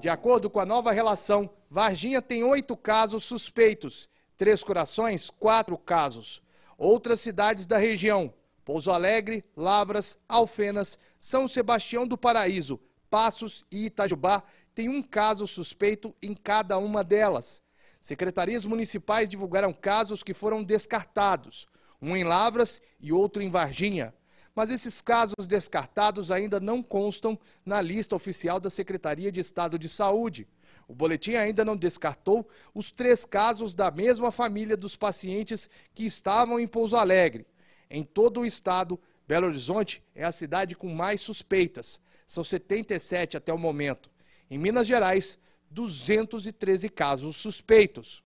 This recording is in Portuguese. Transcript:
De acordo com a nova relação, Varginha tem oito casos suspeitos, Três Corações, quatro casos. Outras cidades da região, Pouso Alegre, Lavras, Alfenas, São Sebastião do Paraíso, Passos e Itajubá, têm um caso suspeito em cada uma delas. Secretarias municipais divulgaram casos que foram descartados, um em Lavras e outro em Varginha mas esses casos descartados ainda não constam na lista oficial da Secretaria de Estado de Saúde. O boletim ainda não descartou os três casos da mesma família dos pacientes que estavam em Pouso Alegre. Em todo o estado, Belo Horizonte é a cidade com mais suspeitas. São 77 até o momento. Em Minas Gerais, 213 casos suspeitos.